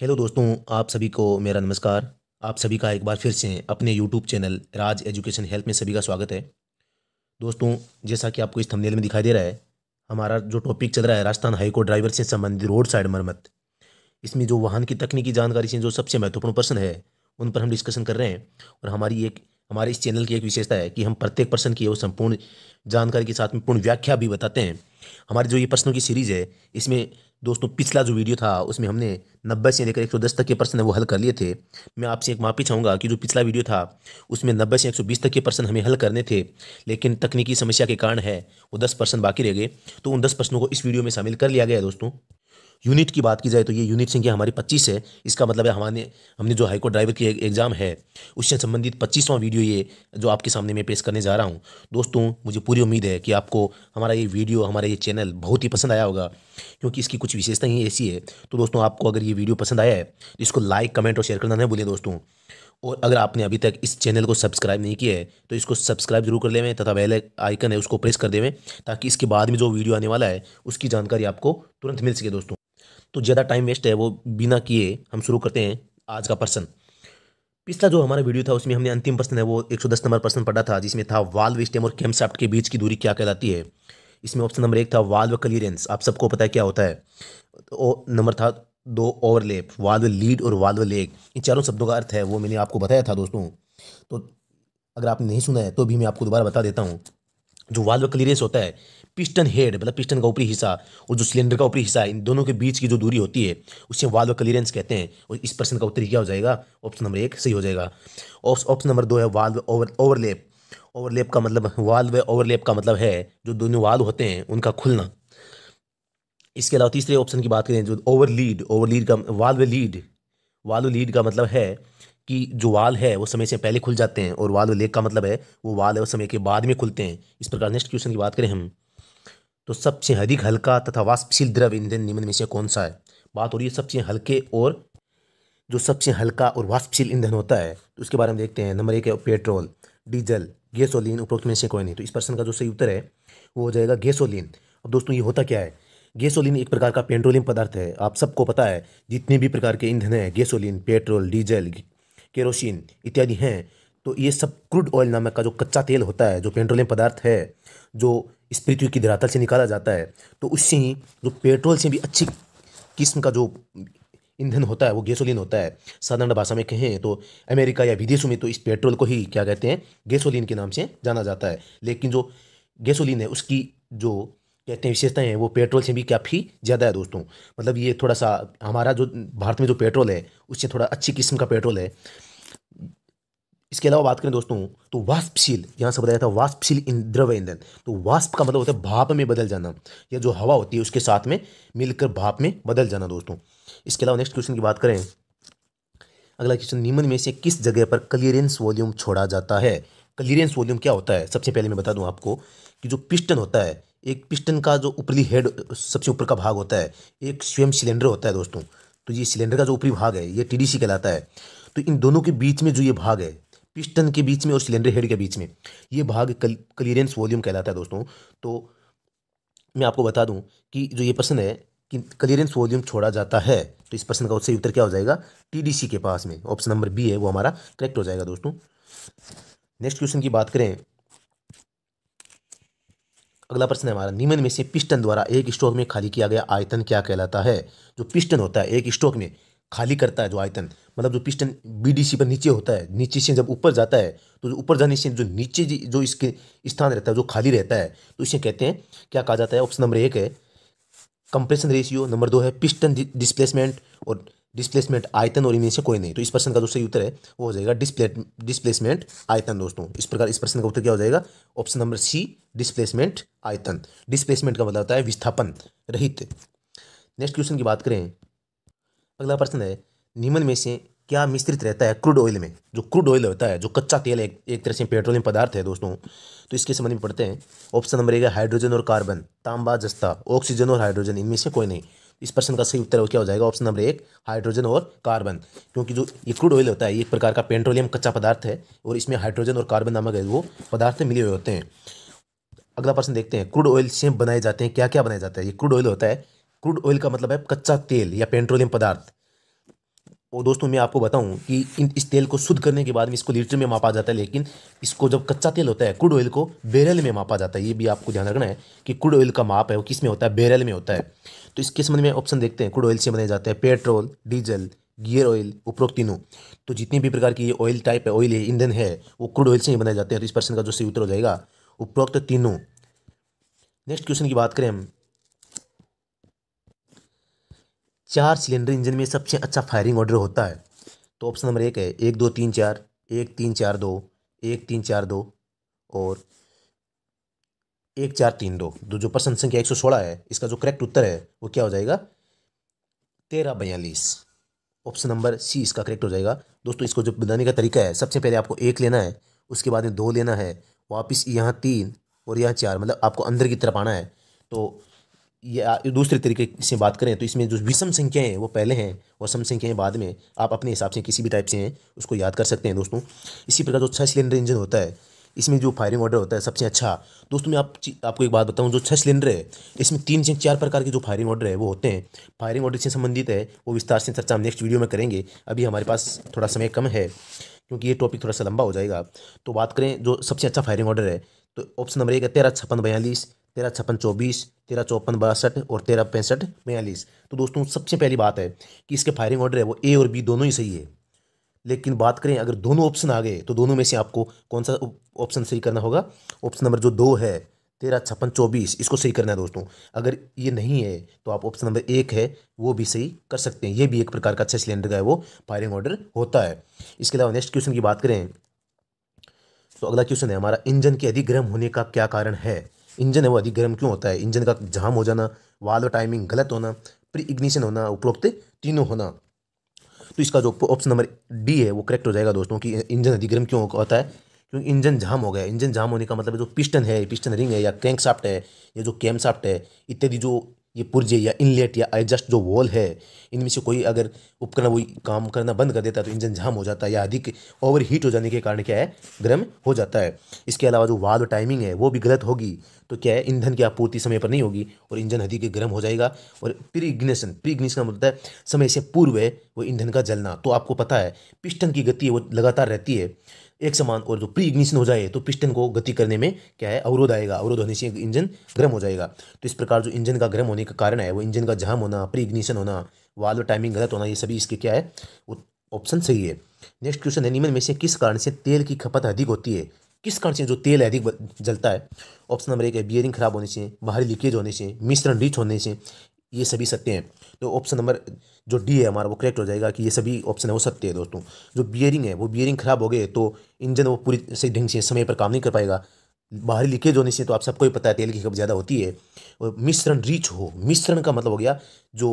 hello दोस्तों आप सभी को मेरा नमस्कार आप सभी का एक बार फिर से अपने YouTube channel Raj education help में सभी का स्वागत है दोस्तों जैसा कि आपको इस थंबनेल में दिखाई दे रहा है हमारा जो टॉपिक चल रहा है राजस्थान हाईकोर्ट ड्राइवर से संबंधित रोड साइड मरम्मत इसमें जो वाहन की तकनीकी जानकारी से जो सबसे महत्वपूर्ण पर्सन है उन पर हम डिस्कशन कर रहे हैं और हमारी एक हमारे इस चैनल की एक विशेषता है कि हम प्रत्येक पर्सन की वो संपूर्ण जानकारी के साथ में पूर्ण व्याख्या भी बताते हैं हमारी जो ये प्रश्नों की सीरीज़ है इसमें दोस्तों पिछला जो वीडियो था उसमें हमने नब्बे से लेकर 110 तक के प्रश्न वो हल कर लिए थे मैं आपसे एक माफ़ी चाहूँगा कि जो पिछला वीडियो था उसमें नब्बे से 120 तक के प्रश्न हमें हल करने थे लेकिन तकनीकी समस्या के कारण है वो 10 प्रश्न बाकी रह गए तो उन 10 प्रश्नों को इस वीडियो में शामिल कर लिया गया दोस्तों यूनिट की बात की जाए तो ये यूनिट संख्या हमारी पच्चीस है इसका मतलब है हमारे हमने जो हाईकोर्ट ड्राइवर की एग्ज़ाम है उससे संबंधित पच्चीसवां वीडियो ये जो आपके सामने मैं पेश करने जा रहा हूँ दोस्तों मुझे पूरी उम्मीद है कि आपको हमारा ये वीडियो हमारा ये चैनल बहुत ही पसंद आया होगा क्योंकि इसकी कुछ विशेषता ही ऐसी है तो दोस्तों आपको अगर ये वीडियो पसंद आया है तो इसको लाइक कमेंट और शेयर करना नहीं भूलें दोस्तों और अगर आपने अभी तक इस चैनल को सब्सक्राइब नहीं किया है तो इसको सब्सक्राइब जरूर कर लेवें तथा बेल आइकन है उसको प्रेस कर देवें ताकि इसके बाद में जो वीडियो आने वाला है उसकी जानकारी आपको तुरंत मिल सके दोस्तों तो ज़्यादा टाइम वेस्ट है वो बिना किए हम शुरू करते हैं आज का पर्सन पिछला जो हमारा वीडियो था उसमें हमने अंतिम प्रश्न है वो 110 नंबर प्रश्न पढ़ा था जिसमें था वाल्व स्टेम और कैम्पसाफ्ट के बीच की दूरी क्या कहलाती है इसमें ऑप्शन नंबर एक था वाल्व क्लियरेंस आप सबको पता है क्या होता है तो नंबर था दो ओवरलेप वाल्व लीड और वाल्व लेग इन चारों शब्दों का अर्थ है वो मैंने आपको बताया था दोस्तों तो अगर आपने नहीं सुना है तो भी मैं आपको दोबारा बता देता हूँ जो वाल्व क्लियरेंस होता है पिस्टन हेड मतलब पिस्टन का ऊपरी हिस्सा और जो सिलेंडर का ऊपरी हिस्सा है इन दोनों के बीच की जो दूरी होती है उसे वाल्व क्लियरेंस कहते हैं और इस प्रश्न का उत्तर क्या हो जाएगा ऑप्शन नंबर एक सही हो जाएगा ऑप्शन नंबर दो है वाल्व ओवर ओवरलेप ओवरलेप का मतलब वाल्व ओवरलेप का मतलब है जो दोनों वाल्व होते हैं उनका खुलना इसके अलावा तीसरे ऑप्शन की बात करें जो ओवर लीड ओवर लीड का वाल्व लीड वाल्व लीड का मतलब है कि जो वाल है वो समय से पहले खुल जाते हैं और वाल्व लेक का मतलब है वो वाल है वो समय के बाद में खुलते हैं इस प्रकार नेक्स्ट क्वेश्चन की बात करें हम तो सबसे अधिक हल्का तथा वाष्पशील द्रव ईंधन निम्न में से कौन सा है बात हो रही है सबसे हल्के और जो सबसे हल्का और वाष्पशील ईंधन होता है तो उसके बारे में देखते हैं नंबर एक है पेट्रोल डीजल गैसोलीन उपरोक्त में से कोई नहीं तो इस प्रश्न का जो सही उत्तर है वो हो जाएगा गैसोलीन अब दोस्तों ये होता क्या है गैसोलीन एक प्रकार का पेट्रोलियम पदार्थ है आप सबको पता है जितने भी प्रकार के ईंधन हैं गैसोलीन पेट्रोल डीजल केरोसिन इत्यादि हैं तो ये सब क्रूड ऑयल नामक का जो कच्चा तेल होता है जो पेट्रोलियम पदार्थ है जो इस पृथ्वी की धरातल से निकाला जाता है तो उससे ही जो पेट्रोल से भी अच्छी किस्म का जो ईंधन होता है वो गैसोलीन होता है साधारण भाषा में कहें तो अमेरिका या विदेशों में तो इस पेट्रोल को ही क्या कहते हैं गैसोलीन के नाम से जाना जाता है लेकिन जो गैसोलीन है उसकी जो कहते हैं विशेषताएँ हैं वो पेट्रोल से भी काफ़ी ज़्यादा है दोस्तों मतलब ये थोड़ा सा हमारा जो भारत में जो पेट्रोल है उससे थोड़ा अच्छी किस्म का पेट्रोल है इसके अलावा बात करें दोस्तों तो वाष्पशील यहाँ से बताया था वाष्पशील द्रव ईंधन तो वाष्प का मतलब होता है भाप में बदल जाना या जो हवा होती है उसके साथ में मिलकर भाप में बदल जाना दोस्तों इसके अलावा नेक्स्ट क्वेश्चन की बात करें अगला क्वेश्चन नीमन में से किस जगह पर क्लियरेंस वॉल्यूम छोड़ा जाता है क्लियरेंस वॉल्यूम क्या होता है सबसे पहले मैं बता दूँ आपको कि जो पिस्टन होता है एक पिस्टन का जो ऊपरी हेड सबसे ऊपर का भाग होता है एक स्वयं सिलेंडर होता है दोस्तों तो ये सिलेंडर का जो ऊपरी भाग है ये सी कहलाता है तो इन दोनों के बीच में जो ये भाग है पिस्टन के बीच में और सिलेंडर हेड के बीच में ये भाग कल, क्लियरेंस वॉल्यूम कहलाता है दोस्तों तो मैं आपको बता दूं कि जो ये प्रश्न है कि क्लियरेंस वॉल्यूम छोड़ा जाता है तो इस प्रश्न का उत्तर उत्तर क्या हो जाएगा टीडीसी के पास में ऑप्शन नंबर बी है वो हमारा करेक्ट हो जाएगा दोस्तों नेक्स्ट क्वेश्चन की बात करें अगला प्रश्न है हमारा निम्न में से पिस्टन द्वारा एक स्ट्रोक में खाली किया गया आयतन क्या कहलाता है जो पिस्टन होता है एक स्ट्रोक में खाली करता है जो आयतन मतलब जो पिस्टन बीडीसी पर नीचे होता है नीचे से जब ऊपर जाता है तो जो ऊपर जाने से जो नीचे जो इसके स्थान रहता है जो खाली रहता है तो इसे कहते हैं क्या कहा जाता है ऑप्शन नंबर एक है कंप्रेशन रेशियो नंबर दो है पिस्टन डिस्प्लेसमेंट और डिस्प्लेसमेंट आयतन और इनमें से कोई नहीं तो इस प्रश्न का जो सही उत्तर है वो हो जाएगा डिस्प्ले डिस्प्लेसमेंट आयतन दोस्तों इस प्रकार इस प्रश्न का उत्तर क्या हो जाएगा ऑप्शन नंबर सी डिस्प्लेसमेंट आयतन डिस्प्लेसमेंट का मतलब होता है विस्थापन रहित नेक्स्ट क्वेश्चन की बात करें अगला प्रश्न है निम्न में से क्या मिश्रित रहता है क्रूड ऑयल में जो क्रूड ऑयल होता है जो कच्चा तेल एक एक तरह से पेट्रोलियम पदार्थ है दोस्तों तो इसके संबंध में पढ़ते हैं ऑप्शन नंबर एक है हाइड्रोजन और कार्बन तांबा जस्ता ऑक्सीजन और हाइड्रोजन इनमें से कोई नहीं इस प्रश्न का सही उत्तर क्या हो जाएगा ऑप्शन नंबर एक हाइड्रोजन और कार्बन क्योंकि जो ये क्रूड ऑयल होता है एक प्रकार का पेट्रोलियम कच्चा पदार्थ है और इसमें हाइड्रोजन और कार्बन नामक वो पदार्थ मिले हुए होते हैं अगला प्रश्न देखते हैं क्रूड ऑयल से बनाए जाते हैं क्या क्या बनाया जाता है ये क्रूड ऑयल होता है क्रूड ऑयल का मतलब है कच्चा तेल या पेट्रोलियम पदार्थ और दोस्तों मैं आपको बताऊं कि इन इस तेल को शुद्ध करने के बाद में इसको लीटर में मापा जाता है लेकिन इसको जब कच्चा तेल होता है क्रूड ऑयल को बैरल में मापा जाता है ये भी आपको ध्यान रखना है कि क्रूड ऑयल का माप है वो किस में होता है बैरल में होता है तो इसके संबंध में ऑप्शन देखते हैं क्रूड ऑयल से बनाए जाते हैं पेट्रोल डीजल गियर ऑयल उपरोक्त तीनों तो जितने भी प्रकार की ये ऑयल टाइप है ऑयल है ईंधन है वो क्रूड ऑयल से ही बनाए जाते हैं तो इस पर्सन का जो सही उत्तर हो जाएगा उपरोक्त तीनों नेक्स्ट क्वेश्चन की बात करें हम चार सिलेंडर इंजन में सबसे अच्छा फायरिंग ऑर्डर होता है तो ऑप्शन नंबर एक है एक दो तीन चार एक तीन चार दो एक तीन चार दो और एक चार तीन दो जो प्रश्न संख्या एक सौ सोलह है इसका जो करेक्ट उत्तर है वो क्या हो जाएगा तेरह बयालीस ऑप्शन नंबर सी इसका करेक्ट हो जाएगा दोस्तों इसको जो बनाने का तरीका है सबसे पहले आपको एक लेना है उसके बाद में दो लेना है वापस यहाँ तीन और यहाँ चार मतलब आपको अंदर की तरफ आना है तो या दूसरे तरीके से बात करें तो इसमें जो विषम संख्याएं हैं वो पहले हैं और सम संख्याएं बाद में आप अपने हिसाब से किसी भी टाइप से हैं उसको याद कर सकते हैं दोस्तों इसी प्रकार जो छः सिलेंडर इंजन होता है इसमें जो फायरिंग ऑर्डर होता है सबसे अच्छा दोस्तों मैं आप आपको एक बात बताऊं जो छः सिलेंडर है इसमें तीन से चार प्रकार के जो फायरिंग ऑर्डर है वो होते हैं फायरिंग ऑर्डर से संबंधित है वो विस्तार से चर्चा हम नेक्स्ट वीडियो में करेंगे अभी हमारे पास थोड़ा समय कम है क्योंकि ये टॉपिक थोड़ा सा लंबा हो जाएगा तो बात करें जो सबसे अच्छा फायरिंग ऑर्डर है तो ऑप्शन नंबर एक है तेरह छप्पन बयालीस तेरह छप्पन चौबीस तेरह चौपन बासठ और तेरह पैंसठ बयालीस तो दोस्तों सबसे पहली बात है कि इसके फायरिंग ऑर्डर है वो ए और बी दोनों ही सही है लेकिन बात करें अगर दोनों ऑप्शन आ गए तो दोनों में से आपको कौन सा ऑप्शन सही करना होगा ऑप्शन नंबर जो दो है तेरह छप्पन चौबीस इसको सही करना है दोस्तों अगर ये नहीं है तो आप ऑप्शन नंबर एक है वो भी सही कर सकते हैं ये भी एक प्रकार का अच्छा सिलेंडर का है वो फायरिंग ऑर्डर होता है इसके अलावा नेक्स्ट क्वेश्चन की बात करें तो अगला क्वेश्चन है हमारा इंजन के अधिग्रहण होने का क्या कारण है इंजन है वो अधिक गर्म क्यों होता है इंजन का जाम हो जाना वाल्व टाइमिंग गलत होना प्री इग्निशन होना उपरोक्त तीनों होना तो इसका जो ऑप्शन नंबर डी है वो करेक्ट हो जाएगा दोस्तों कि इंजन अधिक गर्म क्यों होता है क्योंकि इंजन जाम हो गया इंजन जाम होने का मतलब जो पिस्टन है पिस्टन रिंग है या क्रैंक साफ्ट है या जो कैम साफ्ट है इत्यादि जो ये पुर्जे या इनलेट या एडजस्ट जो वॉल है इनमें से कोई अगर उपकरण वो काम करना बंद कर देता है तो इंजन जाम हो जाता है या अधिक ओवर हीट हो जाने के कारण क्या है गर्म हो जाता है इसके अलावा जो वाल्व टाइमिंग है वो भी गलत होगी तो क्या है ईंधन की आपूर्ति समय पर नहीं होगी और इंजन अधिक गर्म हो जाएगा और प्री इग्नेशन प्री का मतलब है समय से पूर्व है वो ईंधन का जलना तो आपको पता है पिस्टन की गति वो लगातार रहती है एक समान और जो प्री इग्निशन हो जाए तो पिस्टन को गति करने में क्या है अवरोध आएगा अवरोध होने से इंजन गर्म हो जाएगा तो इस प्रकार जो इंजन का गर्म होने का कारण है वो इंजन का जाम होना प्री इग्निशन होना वाल्व टाइमिंग गलत होना ये सभी इसके क्या है ऑप्शन सही है नेक्स्ट क्वेश्चन है निम्न में से किस कारण से तेल की खपत अधिक होती है किस कारण से जो तेल अधिक जलता है ऑप्शन नंबर एक है बियरिंग खराब होने से बाहरी लीकेज होने से मिश्रण रिच होने से ये सभी सत्य हैं तो ऑप्शन नंबर जो डी है हमारा वो करेक्ट हो जाएगा कि ये सभी ऑप्शन है वो सत्य है दोस्तों जो बियरिंग है वो बियरिंग खराब हो गए तो इंजन वो पूरी सही ढंग से समय पर काम नहीं कर पाएगा बाहरी लीकेज होने से तो आप सबको ही पता है तेल की खपत ज़्यादा होती है और मिश्रण रीच हो मिश्रण का मतलब हो गया जो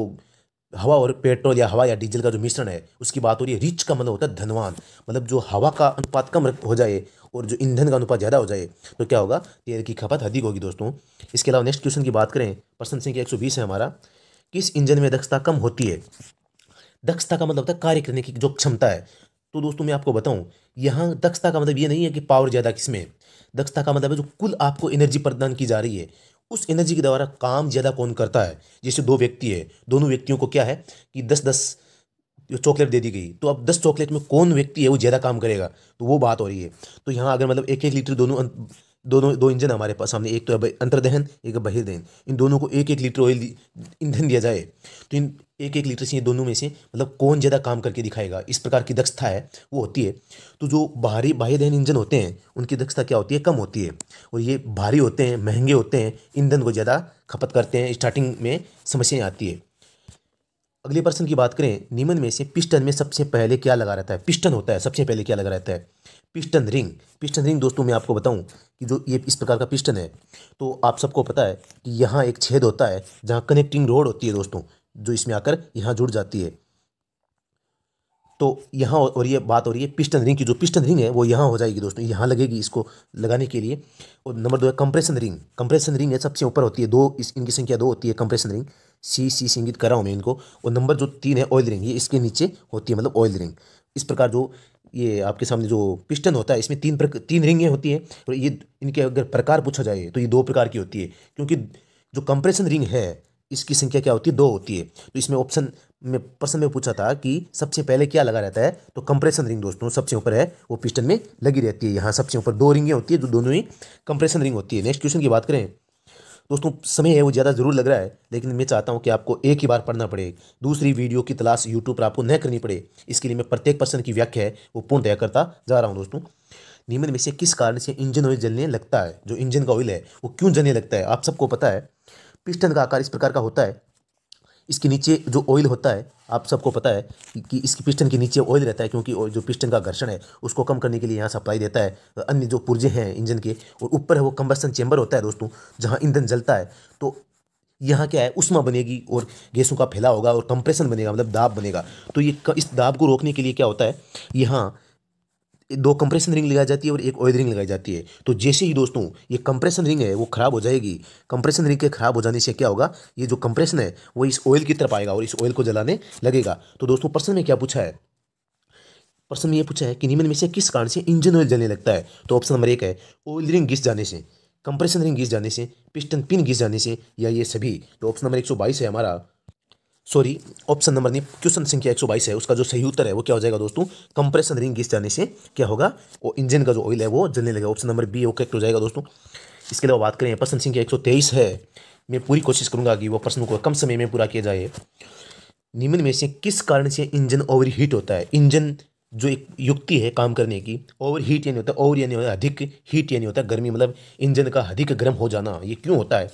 हवा और पेट्रोल या हवा या डीजल का जो मिश्रण है उसकी बात हो रही है रिच का मतलब होता है धनवान मतलब जो हवा का अनुपात कम हो जाए और जो ईंधन का अनुपात ज़्यादा हो जाए तो क्या होगा तेल की खपत अधिक होगी दोस्तों इसके अलावा नेक्स्ट क्वेश्चन की बात करें प्रश्न संख्या एक है हमारा किस इंजन में दक्षता कम होती है दक्षता का मतलब होता है कार्य करने की जो क्षमता है तो दोस्तों मैं आपको बताऊं यहाँ दक्षता का मतलब ये नहीं है कि पावर ज़्यादा किसमें है दक्षता का मतलब है जो कुल आपको एनर्जी प्रदान की जा रही है उस एनर्जी के द्वारा काम ज़्यादा कौन करता है जैसे दो व्यक्ति है दोनों व्यक्तियों को क्या है कि दस दस चॉकलेट दे दी गई तो अब दस चॉकलेट में कौन व्यक्ति है वो ज़्यादा काम करेगा तो वो बात हो रही है तो यहाँ अगर मतलब एक एक लीटर दोनों दोनों दो इंजन हमारे पास सामने एक तो अंतर्दहन एक बहिर्दहन इन दोनों को एक एक लीटर ऑयल ईंधन दिया जाए तो इन एक एक लीटर से ये दोनों में से मतलब कौन ज़्यादा काम करके दिखाएगा इस प्रकार की दक्षता है वो होती है तो जो बाहरी बाह्य दहन इंजन होते हैं उनकी दक्षता क्या होती है कम होती है और ये भारी होते हैं महंगे होते हैं ईंधन को ज़्यादा खपत करते हैं स्टार्टिंग में समस्याएँ आती है अगले प्रश्न की बात करें निम्न में से पिस्टन में सबसे पहले क्या लगा रहता है पिस्टन होता है सबसे पहले क्या लगा रहता है पिस्टन रिंग पिस्टन रिंग दोस्तों मैं आपको बताऊं कि जो ये इस प्रकार का पिस्टन है तो आप सबको पता है कि यहाँ एक छेद होता है जहाँ कनेक्टिंग रोड होती है दोस्तों जो इसमें आकर यहाँ जुड़ जाती है तो यहाँ और ये बात हो रही है पिस्टन रिंग की जो पिस्टन रिंग है वो यहाँ हो जाएगी दोस्तों यहाँ लगेगी इसको लगाने के लिए और नंबर दो है कंप्रेशन रिंग कंप्रेशन रिंग है सबसे ऊपर होती है दो इस इनकी संख्या दो होती है कंप्रेशन रिंग सी सी इंगित कर रहा हूँ मैं इनको और नंबर जो तीन है ऑयल रिंग ये इसके नीचे होती है मतलब ऑयल रिंग इस प्रकार जो ये आपके सामने जो पिस्टन होता है इसमें तीन प्रक, तीन रिंगें होती हैं और ये इनके अगर प्रकार पूछा जाए तो ये दो प्रकार की होती है क्योंकि जो कंप्रेशन रिंग है इसकी संख्या क्या होती है दो होती है तो इसमें ऑप्शन में प्रश्न में पूछा था कि सबसे पहले क्या लगा रहता है तो कंप्रेशन रिंग दोस्तों सबसे ऊपर है वो पिस्टन में लगी रहती है यहाँ सबसे ऊपर दो रिंगें होती है जो दोनों ही कंप्रेशन रिंग होती है नेक्स्ट क्वेश्चन की बात करें दोस्तों समय है वो ज़्यादा ज़रूर लग रहा है लेकिन मैं चाहता हूँ कि आपको एक ही बार पढ़ना पड़े दूसरी वीडियो की तलाश यूट्यूब पर आपको न करनी पड़े इसके लिए मैं प्रत्येक पर्सन की व्याख्या है वो पूर्ण तय करता जा रहा हूँ दोस्तों नियमित में से किस कारण से इंजन ऑयल जलने लगता है जो इंजन का ऑयल है वो क्यों जलने लगता है आप सबको पता है पिस्टन का आकार इस प्रकार का होता है इसके नीचे जो ऑयल होता है आप सबको पता है कि इस पिस्टन के नीचे ऑयल रहता है क्योंकि जो पिस्टन का घर्षण है उसको कम करने के लिए यहाँ सप्लाई देता है अन्य जो पुर्जे हैं इंजन के और ऊपर है वो कम्बसन चैम्बर होता है दोस्तों जहाँ ईंधन जलता है तो यहाँ क्या है उष्मा बनेगी और गैसों का फैलाव होगा और कंप्रेशन बनेगा मतलब दाब बनेगा तो ये इस दाब को रोकने के लिए क्या होता है यहाँ दो कंप्रेशन रिंग लगाई जाती है और एक ऑयल रिंग लगाई जाती है तो जैसे ही दोस्तों ये कंप्रेशन रिंग है वो खराब हो जाएगी कंप्रेशन रिंग के खराब हो जाने से क्या होगा ये जो कंप्रेशन है वो इस ऑयल की तरफ आएगा और इस ऑयल को जलाने लगेगा तो दोस्तों प्रश्न में क्या पूछा है प्रश्न में ये पूछा है कि निम्न में से किस कारण से इंजन ऑयल जलने लगता है तो ऑप्शन नंबर एक है ऑयल रिंग घिस जाने से कंप्रेशन रिंग घिस जाने से पिस्टन पिन घिस जाने से या ये सभी तो ऑप्शन नंबर एक है हमारा सॉरी ऑप्शन नंबर नहीं क्वेश्चन संख्या एक सौ बाईस है उसका जो सही उत्तर है वो क्या हो जाएगा दोस्तों कंप्रेशन रिंग घिस जाने से क्या होगा वो इंजन का जो ऑयल है वो जलने लगेगा ऑप्शन नंबर बी वो करेक्ट हो जाएगा दोस्तों इसके अलावा बात करें प्रश्न संख्या एक सौ तेईस है मैं पूरी कोशिश करूंगा कि वो प्रश्न को कम समय में पूरा किया जाए निम्न में से किस कारण से इंजन ओवर हीट होता है इंजन जो एक युक्ति है काम करने की ओवर हीट यानी होता है ओवर यानी होता अधिक हीट यानी होता है गर्मी मतलब इंजन का अधिक गर्म हो जाना ये क्यों होता है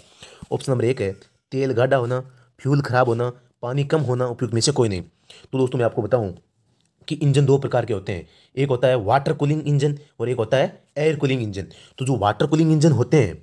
ऑप्शन नंबर एक है तेल गाढ़ा होना फ्यूल खराब होना पानी कम होना उपयुक्त में से कोई नहीं तो दोस्तों मैं आपको बताऊँ कि इंजन दो प्रकार के होते हैं एक होता है वाटर कूलिंग इंजन और एक होता है एयर कूलिंग इंजन तो जो वाटर कूलिंग इंजन होते हैं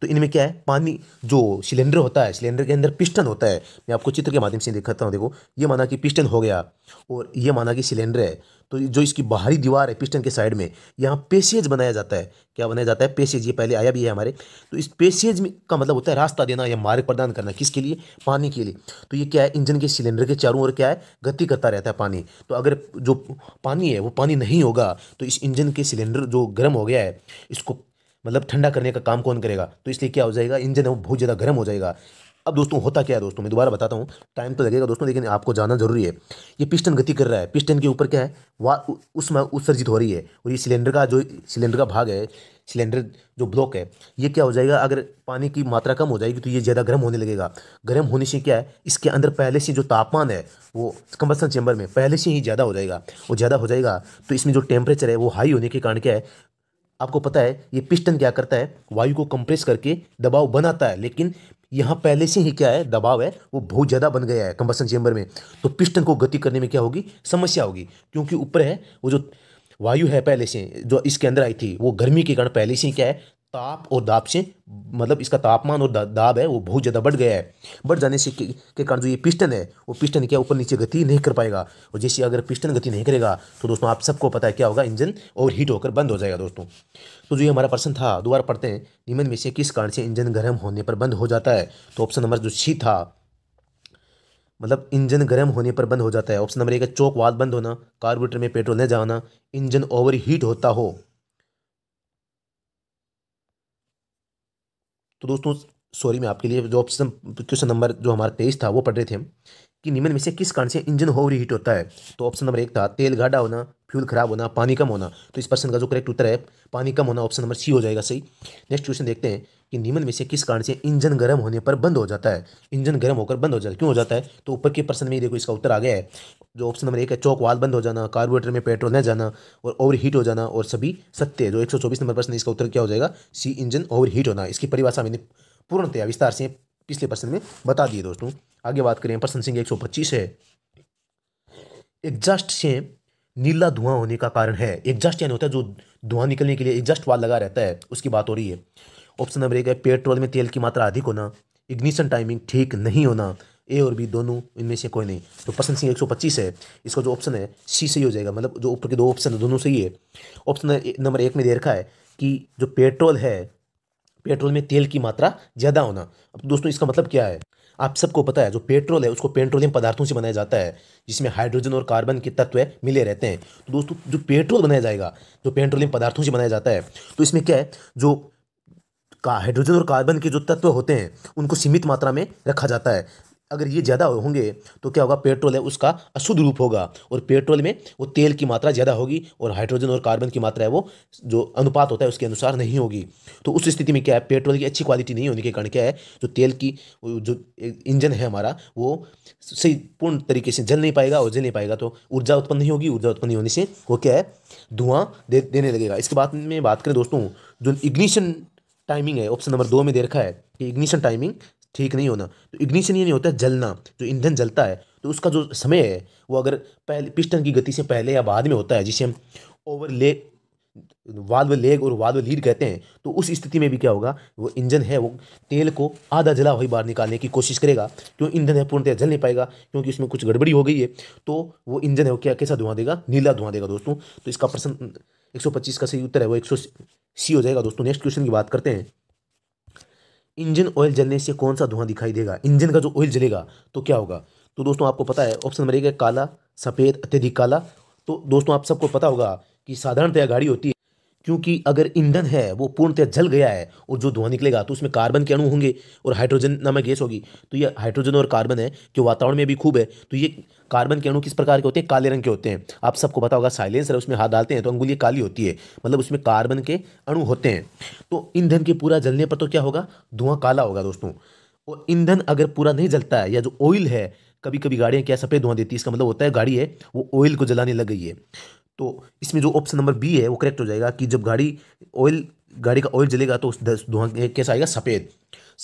तो इनमें क्या है पानी जो सिलेंडर होता है सिलेंडर के अंदर पिस्टन होता है मैं आपको चित्र के माध्यम से दिखाता हूँ देखो ये माना कि पिस्टन हो गया और ये माना कि सिलेंडर है तो जो इसकी बाहरी दीवार है पिस्टन के साइड में यहाँ पेसेज बनाया जाता है क्या बनाया जाता है पेसेज ये पहले आया भी है हमारे तो इस पेसेज का मतलब होता है रास्ता देना या मार्ग प्रदान करना किसके लिए पानी के लिए तो ये क्या है इंजन के सिलेंडर के चारों ओर क्या है गति करता रहता है पानी तो अगर जो पानी है वो पानी नहीं होगा तो इस इंजन के सिलेंडर जो गर्म हो गया है इसको मतलब ठंडा करने का काम कौन करेगा तो इसलिए क्या हो जाएगा इंजन है वो बहुत ज़्यादा गर्म हो जाएगा अब दोस्तों होता क्या है दोस्तों मैं दोबारा बताता हूँ टाइम तो लगेगा दोस्तों लेकिन आपको जाना जरूरी है ये पिस्टन गति कर रहा है पिस्टन के ऊपर क्या है वा उसमें उत्सर्जित हो रही है और ये सिलेंडर का जो सिलेंडर का भाग है सिलेंडर जो ब्लॉक है ये क्या हो जाएगा अगर पानी की मात्रा कम हो जाएगी तो ये ज़्यादा गर्म होने लगेगा गर्म होने से क्या है इसके अंदर पहले से जो तापमान है वो कंबसन चैम्बर में पहले से ही ज़्यादा हो जाएगा और ज़्यादा हो जाएगा तो इसमें जो टेम्परेचर है वो हाई होने के कारण क्या है आपको पता है ये पिस्टन क्या करता है वायु को कंप्रेस करके दबाव बनाता है लेकिन यहाँ पहले से ही क्या है दबाव है वो बहुत ज़्यादा बन गया है कंबसन चेम्बर में तो पिस्टन को गति करने में क्या होगी समस्या होगी क्योंकि ऊपर है वो जो वायु है पहले से जो इसके अंदर आई थी वो गर्मी के कारण पहले से ही क्या है ताप और दाब से मतलब इसका तापमान और दाब है वो बहुत ज़्यादा बढ़ गया है बढ़ जाने से के, के कारण जो ये पिस्टन है वो पिस्टन क्या ऊपर नीचे गति नहीं कर पाएगा और जैसे अगर पिस्टन गति नहीं करेगा तो दोस्तों आप सबको पता है क्या होगा इंजन और हीट होकर बंद हो जाएगा दोस्तों तो जो ये हमारा प्रश्न था दोबारा पढ़ते हैं निम्न में से किस कारण से इंजन गर्म होने पर बंद हो जाता है तो ऑप्शन नंबर जो छी था मतलब इंजन गर्म होने पर बंद हो जाता है ऑप्शन नंबर एक है चौक वाल बंद होना कार्बोरेटर में पेट्रोल न जाना इंजन ओवर हीट होता हो तो दोस्तों सॉरी मैं आपके लिए जो ऑप्शन क्वेश्चन नंबर जो हमारा तेईस था वो पढ़ रहे थे हम कि निम्न में से किस कारण से इंजन ओवर हीट होता है तो ऑप्शन नंबर एक था तेल घाटा होना फ्यूल खराब होना पानी कम होना तो इस प्रश्न का जो करेक्ट उत्तर है पानी कम होना ऑप्शन नंबर सी हो जाएगा सही नेक्स्ट क्वेश्चन देखते हैं कि निम्न में से किस कारण से इंजन गर्म होने पर बंद हो जाता है इंजन गर्म होकर बंद हो जाता है क्यों हो जाता है तो ऊपर के प्रश्न में ही देखो इसका उत्तर आ गया है जो ऑप्शन नंबर एक है चौक वाल बंद हो जाना कार्बोरेटर में पेट्रोल न जाना और ओवर हीट हो जाना और सभी सत्य जो एक नंबर प्रश्न इसका उत्तर क्या हो जाएगा सी इंजन ओवर होना इसकी परिभाषा मैंने पूर्णतया विस्तार से पिछले प्रश्न में बता दिए दोस्तों आगे बात करें प्रश्न संख्या एक है एग्जास्ट से नीला धुआं होने का कारण है एग्जास्ट यानी होता है जो धुआं निकलने के लिए एग्जास्ट वाल लगा रहता है उसकी बात हो रही है ऑप्शन नंबर एक है पेट्रोल में तेल की मात्रा अधिक होना इग्निशन टाइमिंग ठीक नहीं होना ए और बी दोनों इनमें से कोई नहीं तो पसंद सिंह पच्चीस है इसका जो ऑप्शन है सी सही हो जाएगा मतलब जो ऊपर के दो ऑप्शन है दोनों सही है ऑप्शन नंबर एक में दे रखा है कि जो पेट्रोल है पेट्रोल में तेल की मात्रा ज़्यादा होना अब दोस्तों इसका मतलब क्या है आप सबको पता है जो पेट्रोल है उसको पेट्रोलियम पदार्थों से बनाया जाता है जिसमें हाइड्रोजन और कार्बन के तत्व मिले रहते हैं तो दोस्तों जो पेट्रोल बनाया जाएगा जो पेट्रोलियम पदार्थों से बनाया जाता है तो इसमें क्या है जो का हाइड्रोजन और कार्बन के जो तत्व होते हैं उनको सीमित मात्रा में रखा जाता है अगर ये ज़्यादा होंगे तो क्या होगा पेट्रोल है उसका अशुद्ध रूप होगा और पेट्रोल में वो तेल की मात्रा ज़्यादा होगी और हाइड्रोजन और कार्बन की मात्रा है वो जो अनुपात होता है उसके अनुसार नहीं होगी तो उस स्थिति में क्या है पेट्रोल की अच्छी क्वालिटी नहीं होने के कारण क्या है जो तेल की जो इंजन है हमारा वो सही पूर्ण तरीके से जल नहीं पाएगा और जल नहीं पाएगा तो ऊर्जा उत्पन्न नहीं होगी ऊर्जा उत्पन्न नहीं होने से वो क्या है धुआं दे, देने लगेगा इसके बाद में बात करें दोस्तों जो इग्निशन टाइमिंग है ऑप्शन नंबर दो में दे रखा है कि इग्निशन टाइमिंग ठीक नहीं होना तो इग्निशन ये नहीं होता है जलना जो ईंधन जलता है तो उसका जो समय है वो अगर पहले पिस्टन की गति से पहले या बाद में होता है जिसे हम ओवर ले वाल्व लेग और वाल्व लीड कहते हैं तो उस स्थिति में भी क्या होगा वो इंजन है वो तेल को आधा जला हुई बाहर निकालने की कोशिश करेगा क्यों ईंधन है पूर्णतः जल नहीं पाएगा क्योंकि उसमें कुछ गड़बड़ी हो गई है तो वो इंजन है वो क्या कैसा धुआं देगा नीला धुआं देगा दोस्तों तो इसका प्रश्न 125 का सही उत्तर है वो एक सी हो जाएगा दोस्तों नेक्स्ट क्वेश्चन की बात करते हैं इंजन ऑयल जलने से कौन सा धुआं दिखाई देगा इंजन का जो ऑयल जलेगा तो क्या होगा तो दोस्तों आपको पता है ऑप्शन नंबर एक है काला सफ़ेद अत्यधिक काला तो दोस्तों आप सबको पता होगा कि साधारणतः गाड़ी होती है क्योंकि अगर ईंधन है वो पूर्णतः जल गया है और जो धुआं निकलेगा तो उसमें कार्बन के अणु होंगे और हाइड्रोजन नामक गैस होगी तो ये हाइड्रोजन और कार्बन है जो वातावरण में भी खूब है तो ये कार्बन के अणु किस प्रकार के होते हैं काले रंग के होते हैं आप सबको पता होगा साइलेंसर उसमें हाथ डालते हैं तो अंगुली काली होती है मतलब उसमें कार्बन के अणु होते हैं तो ईंधन के पूरा जलने पर तो क्या होगा धुआं काला होगा दोस्तों और ईंधन अगर पूरा नहीं जलता है या जो ऑयल है कभी कभी गाड़ियाँ क्या सफ़ेद धुआं देती है इसका मतलब होता है गाड़ी है वो ऑयल को जलाने लग गई है तो इसमें जो ऑप्शन नंबर बी है वो करेक्ट हो जाएगा कि जब गाड़ी ऑयल गाड़ी का ऑयल जलेगा तो उस धुआं कैसा आएगा सफ़ेद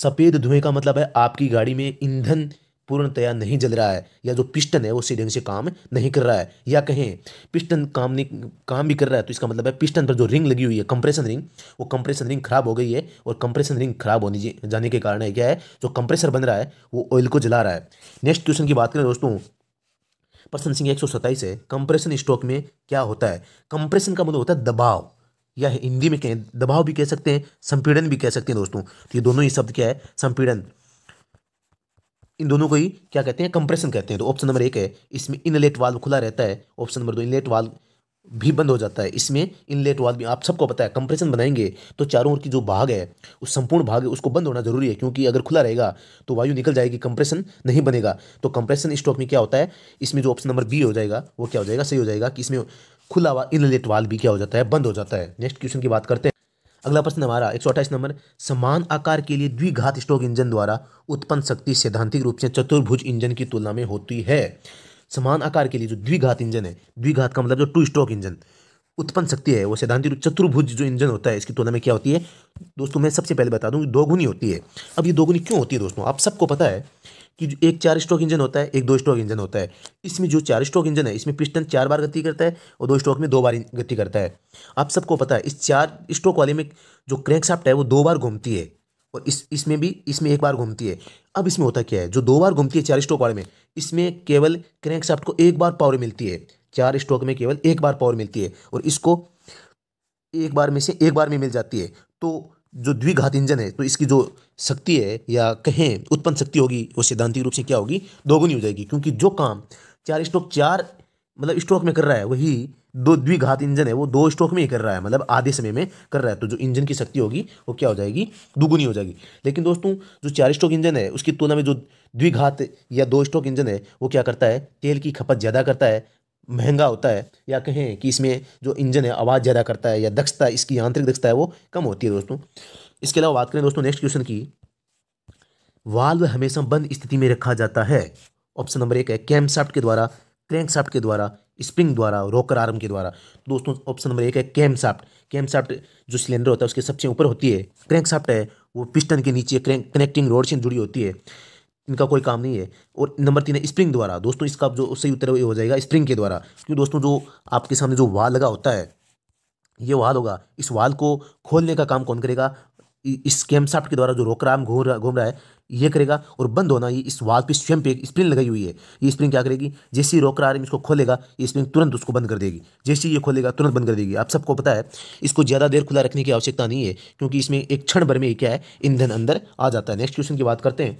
सफ़ेद धुएं का मतलब है आपकी गाड़ी में ईंधन पूर्णतया नहीं जल रहा है या जो पिस्टन है वो सही ढंग से काम नहीं कर रहा है या कहें पिस्टन काम नहीं काम भी कर रहा है तो इसका मतलब है पिस्टन पर जो रिंग लगी हुई है कंप्रेशन रिंग वो कंप्रेशन रिंग खराब हो गई है और कंप्रेशन रिंग खराब होने जाने के कारण है क्या है जो कंप्रेसर बन रहा है वो ऑयल को जला रहा है नेक्स्ट क्वेश्चन की बात करें दोस्तों प्रश्न संख्या एक सौ है कंप्रेशन स्ट्रोक में क्या होता है कंप्रेशन का मतलब होता है दबाव या हिंदी में कहें दबाव भी कह सकते हैं संपीड़न भी कह सकते हैं दोस्तों तो ये दोनों ही शब्द क्या है संपीड़न इन दोनों को ही क्या कहते हैं कंप्रेशन कहते हैं तो ऑप्शन नंबर एक है इसमें इनलेट वाल्व खुला रहता है ऑप्शन नंबर दो इनलेट वाल्व भी बंद हो जाता है इसमें इनलेट वाल्व भी आप सबको पता है कंप्रेशन बनाएंगे तो चारों ओर की जो भाग है उस संपूर्ण भाग है उसको बंद होना जरूरी है क्योंकि अगर खुला रहेगा तो वायु निकल जाएगी कंप्रेशन नहीं बनेगा तो कंप्रेशन स्ट्रोक में क्या होता है इसमें जो ऑप्शन नंबर बी हो जाएगा वो क्या हो जाएगा सही हो जाएगा कि इसमें खुला हुआ इनलेट वाल्व भी क्या हो जाता है बंद हो जाता है नेक्स्ट क्वेश्चन की बात करते हैं अगला प्रश्न हमारा एक नंबर समान आकार के लिए द्विघात स्ट्रोक इंजन द्वारा उत्पन्न शक्ति सैद्धांतिक रूप से चतुर्भुज इंजन की तुलना में होती है समान आकार के लिए जो द्विघात इंजन है द्विघात का मतलब जो टू स्ट्रोक इंजन उत्पन्न शक्ति है वो सिद्धांतिक रूप चतुर्भुज जो इंजन होता है इसकी तुलना में क्या होती है दोस्तों मैं सबसे पहले बता कि दोगुनी होती है अब ये दोगुनी क्यों होती है दोस्तों आप सबको पता है कि जो एक चार स्ट्रोक इंजन होता है एक दो स्ट्रोक इंजन होता है इसमें जो चार स्ट्रोक इंजन है इसमें पिस्टन चार बार गति करता है और दो स्ट्रोक में दो बार गति करता है आप सबको पता है इस चार स्ट्रोक वाले में जो क्रैंकशाफ्ट है वो दो बार घूमती है और इस इसमें भी इसमें एक बार घूमती है अब इसमें होता क्या है जो दो बार घूमती है चार स्ट्रोक वाले में इसमें केवल क्रैंक शाफ्ट को एक बार पावर मिलती है चार स्ट्रोक में केवल एक बार पावर मिलती है और इसको एक बार में से एक बार में मिल जाती है तो जो द्विघात इंजन है तो इसकी जो शक्ति है या कहें उत्पन्न शक्ति होगी वो सिद्धांतिक रूप से क्या होगी दोगुनी हो जाएगी क्योंकि जो काम चार स्ट्रोक चार मतलब स्ट्रोक में कर रहा है वही दो द्विघात इंजन है वो दो स्ट्रोक में ही कर रहा है मतलब आधे समय में कर रहा है तो जो इंजन की शक्ति होगी वो क्या हो जाएगी दुगुनी हो जाएगी लेकिन दोस्तों जो चार स्ट्रोक इंजन है उसकी तुलना में जो द्विघात या दो स्ट्रोक इंजन है वो क्या करता है तेल की खपत ज़्यादा करता है महंगा होता है या कहें कि इसमें जो इंजन है आवाज़ ज़्यादा करता है या दक्षता इसकी यांत्रिक दक्षता है वो कम होती है दोस्तों इसके अलावा बात करें दोस्तों नेक्स्ट क्वेश्चन की वाल्व हमेशा बंद स्थिति में रखा जाता है ऑप्शन नंबर एक है कैम के द्वारा साफ्ट के द्वारा स्प्रिंग द्वारा रोकर आर्म के द्वारा तो दोस्तों ऑप्शन नंबर एक है कैम साफ्ट कैम साफ्ट जो सिलेंडर होता है उसके सबसे ऊपर होती है क्रैंक साफ्ट है वो पिस्टन के नीचे कनेक्टिंग रोड से जुड़ी होती है इनका कोई काम नहीं है और नंबर तीन है स्प्रिंग द्वारा दोस्तों इसका जो सही उत्तर हो जाएगा स्प्रिंग के द्वारा क्योंकि दोस्तों जो आपके सामने जो वाल लगा होता है ये वाल होगा इस वाल को खोलने का काम कौन करेगा इस स्कैम साफ्ट के द्वारा जो रोकराम घूम रहा घूम रहा है ये करेगा और बंद होना ये इस वाल पे स्वयं पे स्प्रिंग लगाई हुई है ये स्प्रिंग क्या करेगी जैसे ही रोक रहा इसको खोलेगा ये स्प्रिंग तुरंत उसको बंद कर देगी जैसे ही ये खोलेगा तुरंत बंद कर देगी आप सबको पता है इसको ज़्यादा देर खुला रखने की आवश्यकता नहीं है क्योंकि इसमें एक क्षण भर में क्या है ईंधन अंदर आ जाता है नेक्स्ट क्वेश्चन की बात करते हैं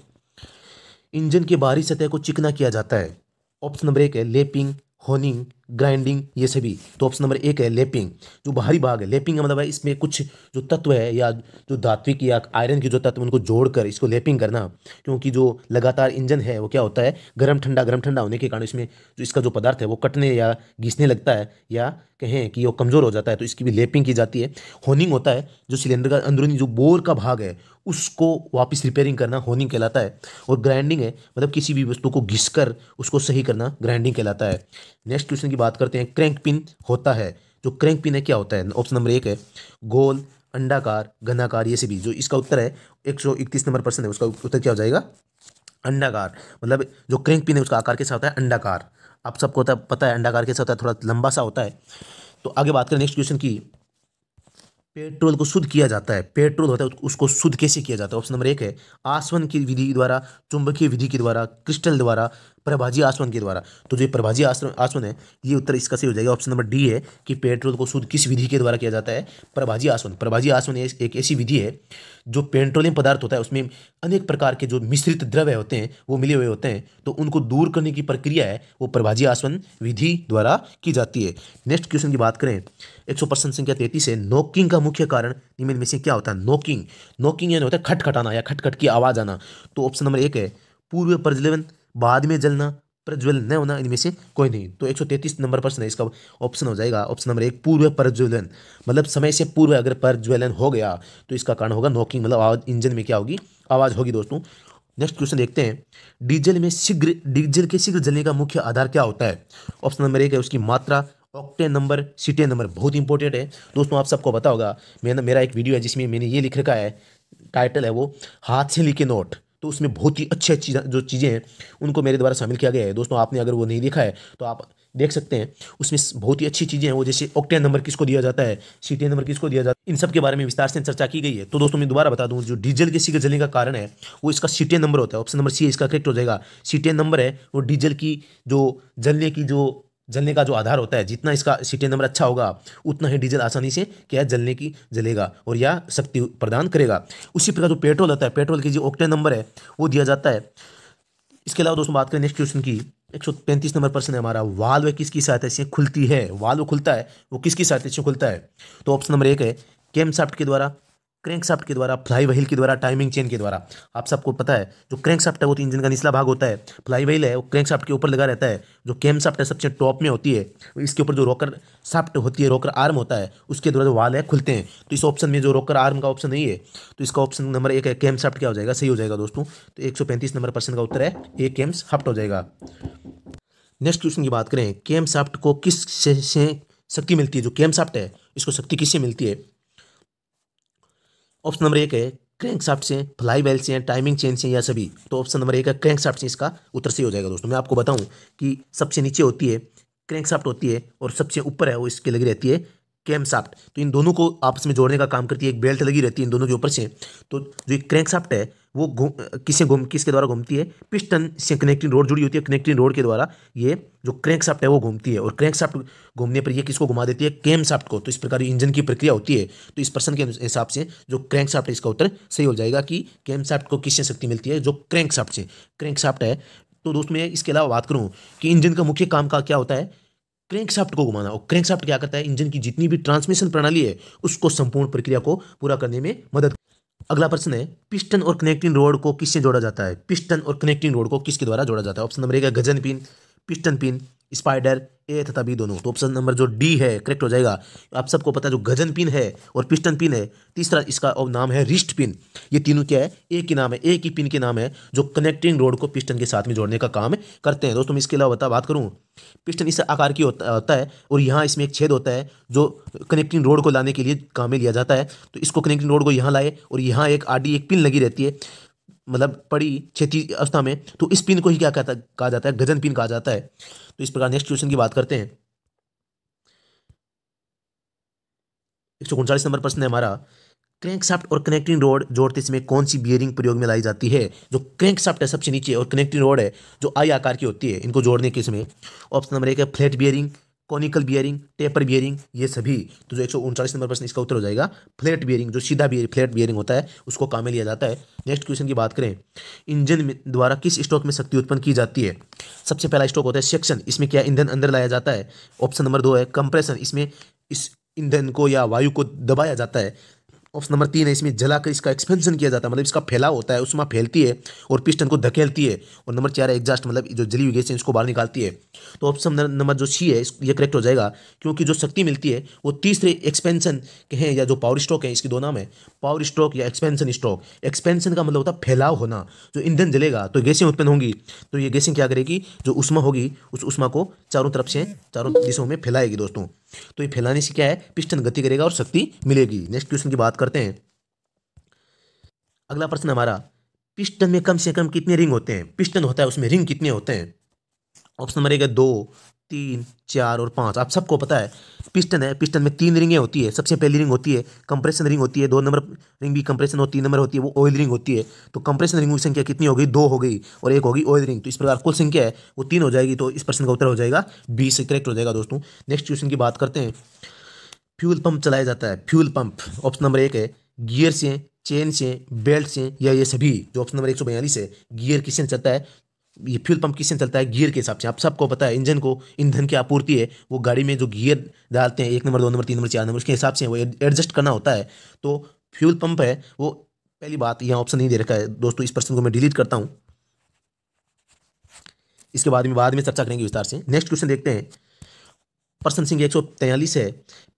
इंजन के बाहरी सतह को चिकना किया जाता है ऑप्शन नंबर एक है लेपिंग होनिंग ग्राइंडिंग ये सभी तो ऑप्शन नंबर एक है लेपिंग जो बाहरी भाग है लेपिंग का मतलब है इसमें कुछ जो तत्व है या जो धात्विक या आयरन की जो तत्व उनको जोड़कर इसको लेपिंग करना क्योंकि जो लगातार इंजन है वो क्या होता है गर्म ठंडा गर्म ठंडा होने के कारण इसमें जो इसका जो पदार्थ है वो कटने या घिसने लगता है या कहें कि वो कमज़ोर हो जाता है तो इसकी भी लेपिंग की जाती है होनिंग होता है जो सिलेंडर का अंदरूनी जो बोर का भाग है उसको वापस रिपेयरिंग करना होनिंग कहलाता है और ग्राइंडिंग है मतलब किसी भी वस्तु को घिस कर उसको सही करना ग्राइंडिंग कहलाता है नेक्स्ट क्वेश्चन की बात करते हैं क्रैंक पिन होता है जो क्रैंक पिन है क्या होता है ऑप्शन नंबर एक है गोल अंडाकार घनाकार ये सभी जो इसका उत्तर है एक सौ इकतीस नंबर प्रश्न है उसका उत्तर क्या हो जाएगा अंडाकार मतलब जो क्रैंक पिन है उसका आकार कैसा होता है अंडाकार आप सबको पता है अंडाकार कैसा होता है थोड़ा लंबा सा होता है तो आगे बात करें नेक्स्ट क्वेश्चन की पेट्रोल को शुद्ध किया जाता है पेट्रोल होता है उसको शुद्ध कैसे किया जाता है ऑप्शन नंबर एक है आसवन की विधि द्वारा चुंबकीय विधि के द्वारा क्रिस्टल द्वारा प्रभाजी आसवन के द्वारा तो जो प्रभाजी आसवन है ये उत्तर इसका सही हो जाएगा ऑप्शन नंबर डी है कि पेट्रोल को शुद्ध किस विधि के द्वारा किया जाता है प्रभाजी आसवन प्रभाजी आसवन एक ऐसी विधि है जो पेट्रोलियम पदार्थ होता है उसमें अनेक प्रकार के जो मिश्रित द्रव्य होते हैं वो मिले हुए होते हैं तो उनको दूर करने की प्रक्रिया है वो प्रभाजी आसवन विधि द्वारा की जाती है नेक्स्ट क्वेश्चन की बात करें एक सौ प्रश्न संख्या तैतीस है नोकिंग का मुख्य कारण निम्न में से क्या होता है नोकिंग नोकिंग यानी होता है खटखटाना या खटखट -खट की आवाज़ आना तो ऑप्शन नंबर एक है पूर्व प्रज्वलन बाद में जलना प्रज्वलन न होना इनमें से कोई नहीं तो 133 नंबर प्रश्न है इसका ऑप्शन हो जाएगा ऑप्शन नंबर एक पूर्व प्रज्वलन मतलब समय से पूर्व अगर प्रज्वलन हो गया तो इसका कारण होगा नोकिंग मतलब आवाज इंजन में क्या होगी आवाज़ होगी दोस्तों नेक्स्ट क्वेश्चन देखते हैं डीजल में शीघ्र डीजल के शीघ्र जलने का मुख्य आधार क्या होता है ऑप्शन नंबर एक है उसकी मात्रा ऑक्टेन नंबर सीटे नंबर बहुत इंपॉर्टेंट है दोस्तों आप सबको बता होगा मैंने मेरा एक वीडियो है जिसमें मैंने ये लिख रखा है टाइटल है वो हाथ से लिखे नोट तो उसमें बहुत ही अच्छी अच्छी जो चीज़ें हैं उनको मेरे द्वारा शामिल किया गया है दोस्तों आपने अगर वो नहीं देखा है तो आप देख सकते हैं उसमें बहुत ही अच्छी चीज़ें हैं वो जैसे ऑक्टेन नंबर किसको दिया जाता है सीटे नंबर किसको दिया जाता है इन सब के बारे में विस्तार से चर्चा की गई है तो दोस्तों मैं दोबारा बता दूं जो डीजल के सीकर जलने का कारण है वो इसका सीटे नंबर होता है ऑप्शन नंबर सी इसका करेक्ट हो जाएगा सीटी नंबर है वो डीजल की जो जलने की जो जलने का जो आधार होता है जितना इसका सीटें नंबर अच्छा होगा उतना ही डीजल आसानी से क्या है जलने की जलेगा और यह शक्ति प्रदान करेगा उसी प्रकार जो पेट्रोल होता है पेट्रोल की जो ऑक्टेन नंबर है वो दिया जाता है इसके अलावा दोस्तों बात करें नेक्स्ट क्वेश्चन की एक सौ पैंतीस नंबर प्रश्न है हमारा वाल वह किसकी सहायता से खुलती है वाल्व खुलता है वो किसकी सहायता से खुलता है तो ऑप्शन नंबर एक है केम के द्वारा क्रैंकशाफ्ट के द्वारा फ्लाई व्हील के द्वारा टाइमिंग चेन के द्वारा आप सबको पता है जो क्रैंकशाफ्ट है वो तो इंजन का निचला भाग होता है फ्लाई व्हील है वो क्रैंकशाफ्ट के ऊपर लगा रहता है जो कैम साफ्ट है सबसे टॉप में होती है इसके ऊपर जो रोकर साफ्ट होती है रोकर आर्म होता है उसके द्वारा जो वाल है खुलते हैं तो इस ऑप्शन में जो रोकर आर्म का ऑप्शन नहीं है तो इसका ऑप्शन नंबर एक है कैम साफ्ट क्या हो जाएगा सही हो जाएगा दोस्तों तो एक नंबर पर्सन का उत्तर है ए कैम साफ्ट हो जाएगा नेक्स्ट क्वेश्चन की बात करें कैम साफ्ट को किस से शक्ति मिलती है जो कैम साफ्ट है इसको शक्ति किससे मिलती है ऑप्शन नंबर एक है क्रैंक साफ्ट से फ्लाई वेल्स से हैं टाइमिंग चेन से या सभी तो ऑप्शन नंबर एक है क्रैंक साफ्ट से इसका उत्तर सही हो जाएगा दोस्तों मैं आपको बताऊं कि सबसे नीचे होती है क्रैंक साफ्ट होती है और सबसे ऊपर है वो इसकी लगी रहती है कैम साफ्ट तो इन दोनों को आपस में जोड़ने का काम करती है एक बेल्ट लगी रहती है इन दोनों के ऊपर से तो जो क्रैंक साफ्ट है वो घूम किसे घूम किसके द्वारा घूमती है पिस्टन से कनेक्टिंग रोड जुड़ी होती है कनेक्टिंग रोड के द्वारा ये जो क्रैंक साफ्ट है वो घूमती है और क्रैंक साफ्ट घूमने पर ये किसको घुमा देती है कैम साफ्ट को तो इस प्रकार इंजन की प्रक्रिया होती है तो इस प्रश्न के हिसाब से जो क्रैंक साफ्ट है इसका उत्तर सही हो जाएगा कि कैम साफ्ट को किससे शक्ति मिलती है जो क्रैंक साफ्ट से क्रैंक साफ्ट है तो दोस्त मैं इसके अलावा बात करूँ कि इंजन का मुख्य काम का क्या होता है क्रैंक साफ्ट को घुमाना और क्रैंक साफ्ट क्या करता है इंजन की जितनी भी ट्रांसमिशन प्रणाली है उसको संपूर्ण प्रक्रिया को पूरा करने में मदद अगला प्रश्न है पिस्टन और कनेक्टिंग रोड को किससे जोड़ा जाता है पिस्टन और कनेक्टिंग रोड को किसके द्वारा जोड़ा जाता है ऑप्शन नंबर एक है gudgeon pin piston pin spider A तथा बी दोनों तो ऑप्शन नंबर जो डी है करेक्ट हो जाएगा आप सबको पता है जो गजन पिन है और पिस्टन पिन है तीसरा इसका और नाम है रिस्ट पिन ये तीनों क्या है एक ही नाम है एक ही पिन के नाम है जो कनेक्टिंग रोड को पिस्टन के साथ में जोड़ने का काम करते हैं दोस्तों मैं इसके अलावा बता बात करूँ पिस्टन इस आकार की होता, होता है और यहाँ इसमें एक छेद होता है जो कनेक्टिंग रोड को लाने के लिए काम में लिया जाता है तो इसको कनेक्टिंग रोड को यहाँ लाए और यहाँ एक आडी एक पिन लगी रहती है मतलब पड़ी क्षेत्रीय अवस्था में तो इस पिन को ही क्या कहता कहा जाता है गजन पिन कहा जाता है तो इस प्रकार नेक्स्ट क्वेश्चन की बात करते हैं एक सौ नंबर प्रश्न है हमारा साफ्ट और कनेक्टिंग रोड जोड़ते समय कौन सी बियरिंग प्रयोग में लाई जाती है जो साफ्ट है सबसे नीचे और कनेक्टिंग रोड है जो आई आकार की होती है इनको जोड़ने के समय ऑप्शन नंबर एक है flat bearing conical bearing taper bearing ये सभी तो जो एक नंबर प्रश्न इसका उत्तर हो जाएगा फ्लेट बियरिंग जो सीधा बियर फ्लेट बियरिंग होता है उसको काम में लिया जाता है नेक्स्ट क्वेश्चन की बात करें इंजन द्वारा किस स्टॉक में शक्ति उत्पन्न की जाती है सबसे पहला स्टॉक होता है सेक्शन इसमें क्या ईंधन अंदर लाया जाता है ऑप्शन नंबर दो है कंप्रेशन इसमें इस ईंधन को या वायु को दबाया जाता है ऑप्शन नंबर तीन है इसमें जलाकर इसका एक्सपेंशन किया जाता है मतलब इसका फैलाव होता है उसमें फैलती है और पिस्टन को धकेलती है और नंबर चार है एग्जास्ट मतलब जो जली हुई गैस है इसको बाहर निकालती है तो ऑप्शन नंबर जो सी है ये करेक्ट हो जाएगा क्योंकि जो शक्ति मिलती है वो तीसरे एक्सपेंशन के हैं या जो पावर स्ट्रोक है इसके दो नाम है पावर स्ट्रोक या एक्सपेंशन स्ट्रोक एक्सपेंशन का मतलब होता है फैलाव होना जो ईंधन जलेगा तो गैसें उत्पन्न होंगी तो ये गैसें क्या करेगी जो उष्मा होगी उस उषमा को चारों तरफ से चारों दिशाओं में फैलाएगी दोस्तों तो ये फैलाने से क्या है पिस्टन गति करेगा और शक्ति मिलेगी नेक्स्ट क्वेश्चन की बात करते हैं अगला प्रश्न हमारा पिस्टन में कम से कम कितने रिंग होते हैं पिस्टन होता है उसमें रिंग कितने होते हैं ऑप्शन नंबर एक है दो तीन चार और पाँच आप सबको पता है पिस्टन है पिस्टन में तीन रिंगें होती है सबसे पहली रिंग होती है कंप्रेशन रिंग होती है दो नंबर रिंग भी कंप्रेशन और तीन नंबर होती है वो ऑयल रिंग होती है तो कंप्रेशन रिंग की संख्या कितनी हो गई दो हो गई और एक होगी ऑयल रिंग तो इस प्रकार कुल संख्या है वो तीन हो जाएगी तो इस प्रश्न का उत्तर हो जाएगा बीस करेक्ट हो जाएगा दोस्तों नेक्स्ट क्वेश्चन की बात करते हैं फ्यूल पंप चलाया जाता है फ्यूल पंप ऑप्शन नंबर एक है गियर से चेन से बेल्ट से या ये सभी जो ऑप्शन नंबर एक सौ बयालीस है गियर किससे चलता है ये फ्यूल पंप किस चलता है गियर के हिसाब से आप सबको पता है इंजन को ईंधन की आपूर्ति है वो गाड़ी में जो गियर डालते हैं एक नंबर दो नंबर तीन नंबर चार नंबर उसके हिसाब से वो एडजस्ट करना होता है तो फ्यूल पंप है वो पहली बात यहाँ ऑप्शन नहीं दे रखा है दोस्तों इस प्रश्न को मैं डिलीट करता हूँ इसके बाद में बाद में चर्चा करेंगे विस्तार से नेक्स्ट क्वेश्चन देखते हैं प्रश्न सिंह एक सौ है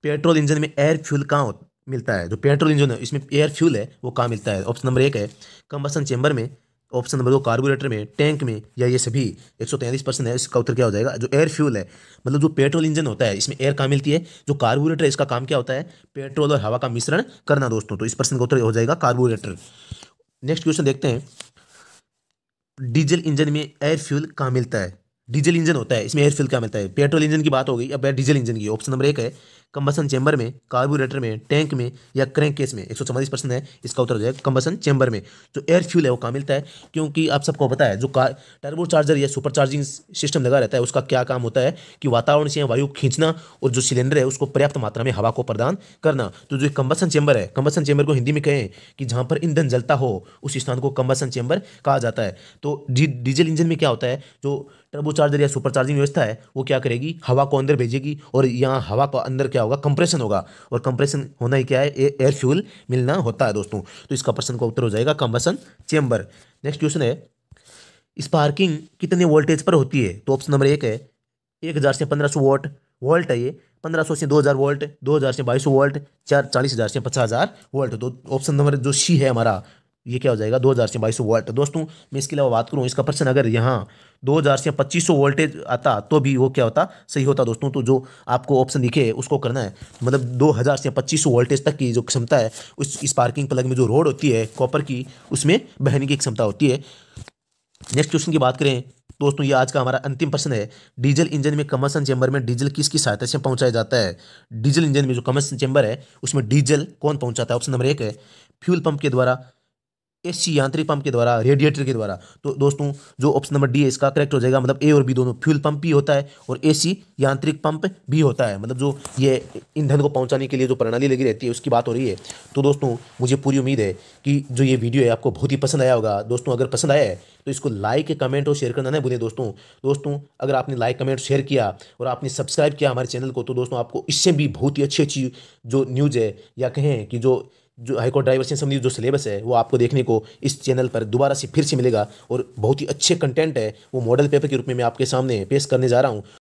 पेट्रोल इंजन में एयर फ्यूल कहाँ मिलता है जो पेट्रोल इंजन है इसमें एयर फ्यूल है वो कहाँ मिलता है ऑप्शन नंबर एक है कंबसन चैम्बर में ऑप्शन नंबर दो कार्बोरेटर में टैंक में या ये सभी 133 परसेंट है इसका उत्तर क्या हो जाएगा जो एयर फ्यूल है मतलब जो पेट्रोल इंजन होता है इसमें एयर कहाँ मिलती है जो कार्बोरेटर है इसका काम क्या होता है पेट्रोल और हवा का मिश्रण करना दोस्तों तो इस प्रश्न का उत्तर हो जाएगा कार्बोरेटर नेक्स्ट क्वेश्चन देखते हैं डीजल इंजन में एयर फ्यूल कहाँ मिलता है डीजल इंजन होता है इसमें एयर फ्यूल क्या मिलता है पेट्रोल इंजन की बात हो गई अब डीजल इंजन की ऑप्शन नंबर एक है कंबसन चैम्बर में कार्बोरेटर में टैंक में या क्रैंक केस में एक सौ चौवालीस परसेंट है इसका उत्तर हो जाएगा कंबसन चैम्बर में जो एयर फ्यूल है वो कहाँ मिलता है क्योंकि आप सबको पता है जो कार टर्बो चार्जर या सुपर चार्जिंग सिस्टम लगा रहता है उसका क्या काम होता है कि वातावरण से वायु खींचना और जो सिलेंडर है उसको पर्याप्त मात्रा में हवा को प्रदान करना तो जो कंबसन चैम्बर है कंबसन चैम्बर को हिंदी में कहें कि जहाँ पर ईंधन जलता हो उस स्थान को कंबसन चैम्बर कहा जाता है तो डीजल इंजन में क्या होता है जो टर्बो चार्जर या सुपर चार्जिंग व्यवस्था है वो क्या करेगी हवा को अंदर भेजेगी और यहाँ हवा को अंदर क्या होगा कंप्रेशन होगा और कंप्रेशन होना ही क्या है एयर फ्यूल मिलना होता है दोस्तों तो इसका प्रश्न का उत्तर हो जाएगा कंबसन चेंबर नेक्स्ट क्वेश्चन है स्पार्किंग कितने वोल्टेज पर होती है तो ऑप्शन नंबर एक है एक हज़ार से पंद्रह सौ वोल्ट वोल्ट है ये पंद्रह सौ से दो हज़ार वोल्ट दो हज़ार से बाईस सौ वोल्ट चार चालीस हज़ार से पचास हज़ार वोल्ट तो ऑप्शन नंबर जो सी है हमारा ये क्या हो जाएगा दो हज़ार से बाईस सौ वोल्ट तो दोस्तों मैं इसके अलावा बात करूँ इसका प्रश्न अगर यहाँ दो हज़ार से पच्चीस सौ वोल्टेज आता तो भी वो क्या होता सही होता दोस्तों तो जो आपको ऑप्शन दिखे उसको करना है मतलब दो हज़ार से पच्चीस सौ वोल्टेज तक की जो क्षमता है उस पार्किंग प्लग में जो रोड होती है कॉपर की उसमें बहने की क्षमता होती है नेक्स्ट क्वेश्चन की बात करें दोस्तों ये आज का हमारा अंतिम प्रश्न है डीजल इंजन में कमर्सन चैम्बर में डीजल किसकी सहायता से पहुंचाया जाता है डीजल इंजन में जो कमर्सन चैम्बर है उसमें डीजल कौन पहुंचाता है ऑप्शन नंबर एक है फ्यूल पंप के द्वारा एसी यांत्रिक पंप के द्वारा रेडिएटर के द्वारा तो दोस्तों जो ऑप्शन नंबर डी है इसका करेक्ट हो जाएगा मतलब ए और बी दोनों फ्यूल पंप भी होता है और ए यांत्रिक पंप भी होता है मतलब जो ये ईंधन को पहुंचाने के लिए जो प्रणाली लगी रहती है उसकी बात हो रही है तो दोस्तों मुझे पूरी उम्मीद है कि जो ये वीडियो है आपको बहुत ही पसंद आया होगा दोस्तों अगर पसंद आया है तो इसको लाइक कमेंट और शेयर करना नहीं भूलें दोस्तों दोस्तों अगर आपने लाइक कमेंट शेयर किया और आपने सब्सक्राइब किया हमारे चैनल को तो दोस्तों आपको इससे भी बहुत ही अच्छी अच्छी जो न्यूज़ है या कहें कि जो जो हाईकोर्ट ड्राइवर से संबंधित जो सिलेबस है वो आपको देखने को इस चैनल पर दोबारा से फिर से मिलेगा और बहुत ही अच्छे कंटेंट है वो मॉडल पेपर के रूप में मैं आपके सामने पेश करने जा रहा हूँ